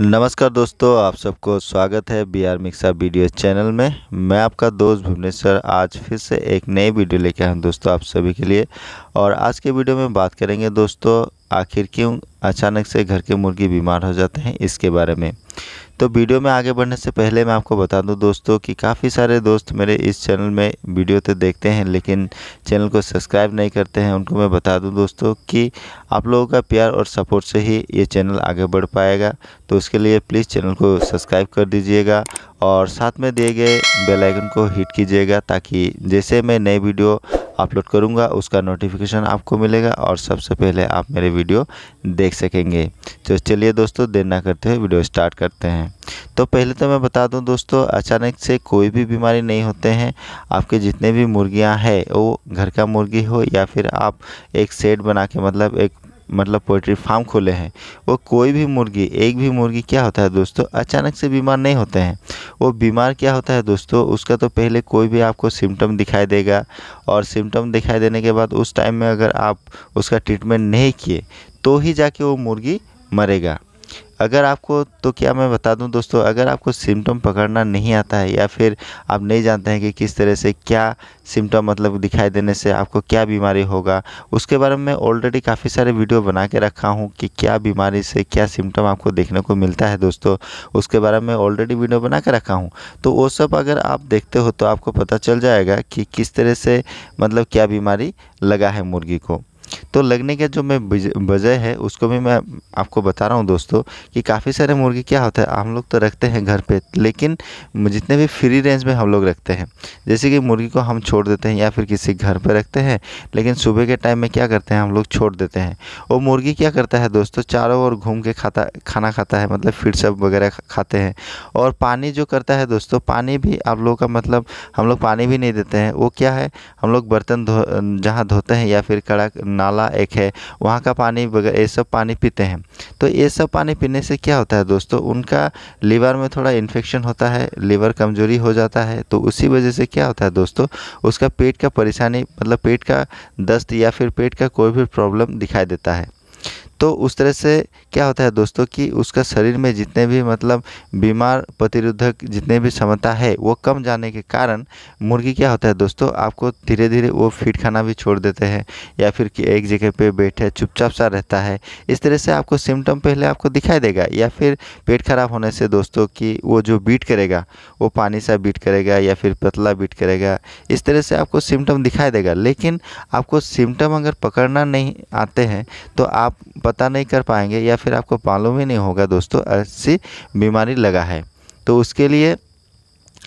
नमस्कार दोस्तों आप सबको स्वागत है बी आर मिक्सा वीडियो चैनल में मैं आपका दोस्त भुवनेश्वर आज फिर से एक नई वीडियो लेके आया हूँ दोस्तों आप सभी के लिए और आज के वीडियो में बात करेंगे दोस्तों आखिर क्यों अचानक से घर के मुर्गी बीमार हो जाते हैं इसके बारे में तो वीडियो में आगे बढ़ने से पहले मैं आपको बता दूं दोस्तों कि काफ़ी सारे दोस्त मेरे इस चैनल में वीडियो तो देखते हैं लेकिन चैनल को सब्सक्राइब नहीं करते हैं उनको मैं बता दूं दोस्तों कि आप लोगों का प्यार और सपोर्ट से ही ये चैनल आगे बढ़ पाएगा तो उसके लिए प्लीज़ चैनल को सब्सक्राइब कर दीजिएगा और साथ में दिए गए बेलाइकन को हिट कीजिएगा ताकि जैसे मैं नए वीडियो अपलोड करूँगा उसका नोटिफिकेशन आपको मिलेगा और सबसे पहले आप मेरे वीडियो देख सकेंगे तो चलिए दोस्तों देर ना करते हुए वीडियो स्टार्ट करते हैं तो पहले तो मैं बता दूं दोस्तों अचानक से कोई भी बीमारी नहीं होते हैं आपके जितने भी मुर्गियां हैं वो घर का मुर्गी हो या फिर आप एक सेट बना के मतलब एक मतलब पोल्ट्री फार्म खोले हैं वो कोई भी मुर्गी एक भी मुर्गी क्या होता है दोस्तों अचानक से बीमार नहीं होते हैं वो बीमार क्या होता है दोस्तों उसका तो पहले कोई भी आपको सिम्टम दिखाई देगा और सिम्टम दिखाई देने के बाद उस टाइम में अगर आप उसका ट्रीटमेंट नहीं किए तो ही जाके वो मुर्गी मरेगा अगर आपको तो क्या मैं बता दूं दोस्तों अगर आपको सिम्टम पकड़ना नहीं आता है या फिर आप नहीं जानते हैं कि किस तरह से क्या सिम्टम मतलब दिखाई देने से आपको क्या बीमारी होगा उसके बारे में ऑलरेडी काफ़ी सारे वीडियो बना के रखा हूँ कि क्या बीमारी से क्या सिम्टम आपको देखने को मिलता है दोस्तों उसके बारे में ऑलरेडी वीडियो बना के रखा हूँ तो वो सब अगर आप देखते हो तो आपको पता चल जाएगा कि किस तरह से मतलब क्या बीमारी लगा है मुर्गी को तो लगने का जो मैं वजह है उसको भी मैं आपको बता रहा हूँ दोस्तों कि काफ़ी सारे मुर्गी क्या होता है हम लोग तो रखते हैं घर पे लेकिन जितने भी फ्री रेंज में हम लोग रखते हैं जैसे कि मुर्गी को हम छोड़ देते हैं या फिर किसी घर पर रखते हैं लेकिन सुबह के टाइम में क्या करते हैं हम लोग छोड़ देते हैं वो मुर्गी क्या करता है दोस्तों चारों ओर घूम के खाता खाना खाता है मतलब फिर सब वगैरह खाते हैं और पानी जो करता है दोस्तों पानी भी आप लोगों का मतलब हम लोग पानी भी नहीं देते हैं वो क्या है हम लोग बर्तन धो जहाँ धोते हैं या फिर कड़ा नाला एक है वहाँ का पानी वगैरह ये सब पानी पीते हैं तो ये सब पानी पीने से क्या होता है दोस्तों उनका लीवर में थोड़ा इन्फेक्शन होता है लीवर कमज़ोरी हो जाता है तो उसी वजह से क्या होता है दोस्तों उसका पेट का परेशानी मतलब पेट का दस्त या फिर पेट का कोई भी प्रॉब्लम दिखाई देता है तो उस तरह से क्या होता है दोस्तों कि उसका शरीर में जितने भी मतलब बीमार प्रतिरोधक जितने भी क्षमता है वो कम जाने के कारण मुर्गी क्या होता है दोस्तों आपको धीरे धीरे वो फीट खाना भी छोड़ देते हैं या फिर कि एक जगह पे बैठे चुपचाप सा रहता है इस तरह से आपको सिम्टम पहले आपको दिखाई देगा या फिर पेट खराब होने से दोस्तों की वो जो बीट करेगा वो पानी सा बीट करेगा या फिर पतला बीट करेगा इस तरह से आपको सिम्टम दिखाई देगा लेकिन आपको सिम्टम अगर पकड़ना नहीं आते हैं तो आप पता नहीं कर पाएंगे या फिर आपको मालूम ही नहीं होगा दोस्तों ऐसी बीमारी लगा है तो उसके लिए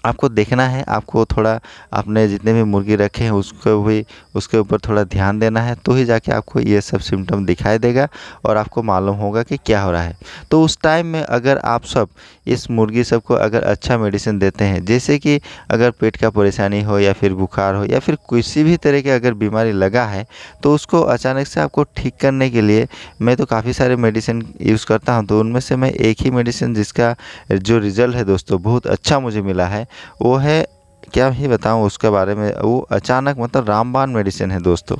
आपको देखना है आपको थोड़ा आपने जितने भी मुर्गी रखे हैं उसको भी उसके ऊपर थोड़ा ध्यान देना है तो ही जाके आपको ये सब सिम्टम दिखाई देगा और आपको मालूम होगा कि क्या हो रहा है तो उस टाइम में अगर आप सब इस मुर्गी सब को अगर अच्छा मेडिसिन देते हैं जैसे कि अगर पेट का परेशानी हो या फिर बुखार हो या फिर किसी भी तरह की अगर बीमारी लगा है तो उसको अचानक से आपको ठीक करने के लिए मैं तो काफ़ी सारे मेडिसिन यूज़ करता हूँ तो उनमें से मैं एक ही मेडिसिन जिसका जो रिज़ल्ट है दोस्तों बहुत अच्छा मुझे मिला है वो है क्या ही बताऊँ उसके बारे में वो अचानक मतलब रामबान मेडिसिन है दोस्तों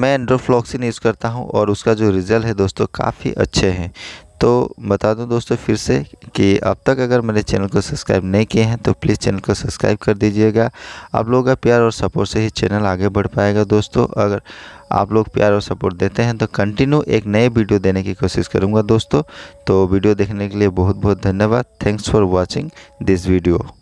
मैं एंड्रोफ्लॉक्सिन यूज़ करता हूं और उसका जो रिज़ल्ट है दोस्तों काफ़ी अच्छे हैं तो बता दूं दोस्तों फिर से कि अब तक अगर मेरे चैनल को सब्सक्राइब नहीं किए हैं तो प्लीज़ चैनल को सब्सक्राइब कर दीजिएगा आप लोगों का प्यार और सपोर्ट से ही चैनल आगे बढ़ पाएगा दोस्तों अगर आप लोग प्यार और सपोर्ट देते हैं तो कंटिन्यू एक नए वीडियो देने की कोशिश करूँगा दोस्तों तो वीडियो देखने के लिए बहुत बहुत धन्यवाद thanks for watching this video